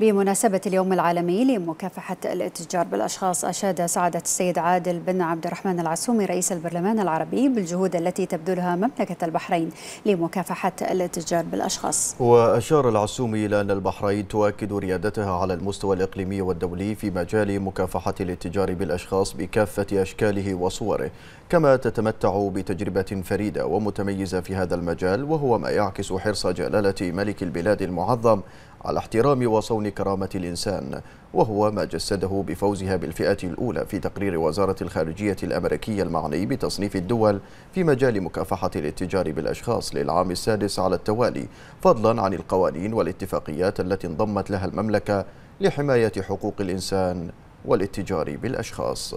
بمناسبة اليوم العالمي لمكافحة الاتجار بالأشخاص أشاد سعادة السيد عادل بن عبد الرحمن العسومي رئيس البرلمان العربي بالجهود التي تبذلها مملكة البحرين لمكافحة الاتجار بالأشخاص وأشار العسومي إلى أن البحرين تؤكد ريادتها على المستوى الإقليمي والدولي في مجال مكافحة الاتجار بالأشخاص بكافة أشكاله وصوره كما تتمتع بتجربة فريدة ومتميزة في هذا المجال وهو ما يعكس حرص جلالة ملك البلاد المعظم على احترام وصون كرامة الإنسان وهو ما جسده بفوزها بالفئة الأولى في تقرير وزارة الخارجية الأمريكية المعني بتصنيف الدول في مجال مكافحة الاتجار بالأشخاص للعام السادس على التوالي فضلا عن القوانين والاتفاقيات التي انضمت لها المملكة لحماية حقوق الإنسان والاتجار بالأشخاص